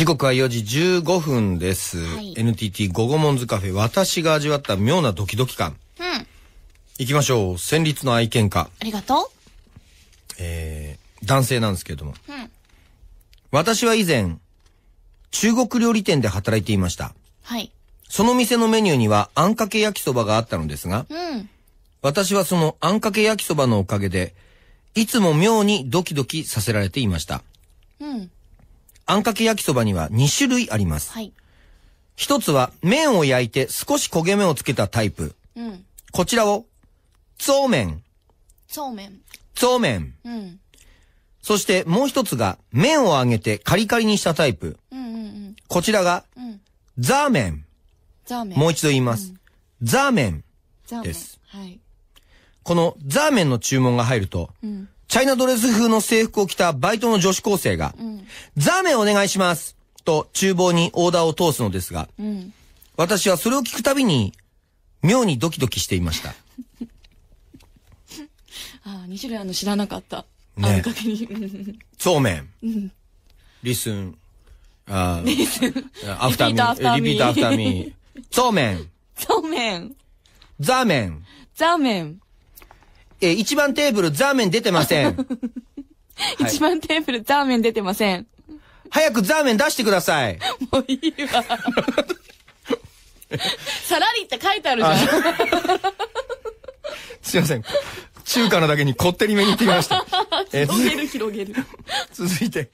時刻は4時15分です。はい、NTT 午後モンズカフェ、私が味わった妙なドキドキ感。うん。行きましょう。戦慄の愛犬家。ありがとう。えー、男性なんですけれども。うん。私は以前、中国料理店で働いていました。はい。その店のメニューには、あんかけ焼きそばがあったのですが、うん。私はそのあんかけ焼きそばのおかげで、いつも妙にドキドキさせられていました。うん。あんかけ焼きそばには2種類あります。はい。一つは麺を焼いて少し焦げ目をつけたタイプ。うん。こちらを、そうめん。そうめん。そうめん。うん。そしてもう一つが、麺を揚げてカリカリにしたタイプ。うんうんうん。こちらが、うん、ザーメン。ザーメン。もう一度言います。うん、ザーメンです。はい。このザーメンの注文が入ると、うん、チャイナドレス風の制服を着たバイトの女子高生が、うんザーメンお願いします。と、厨房にオーダーを通すのですが、うん、私はそれを聞くたびに、妙にドキドキしていました。ああ、二種類あの知らなかった。ね、あんかけに。そうめん。うん。リスン。ああ。リスン。アフターミー。リピートアフターミー。そうめん。そうめん。ザーメン。ザーメン。え、一番テーブル、ザーメン出てません。はい一番テーブル、ザーメン出てません。早くザーメン出してください。もういいわ。さらりって書いてあるじゃん。すいません。中華のだけにこってりめに行ってきました。え広げる広げる。続いて。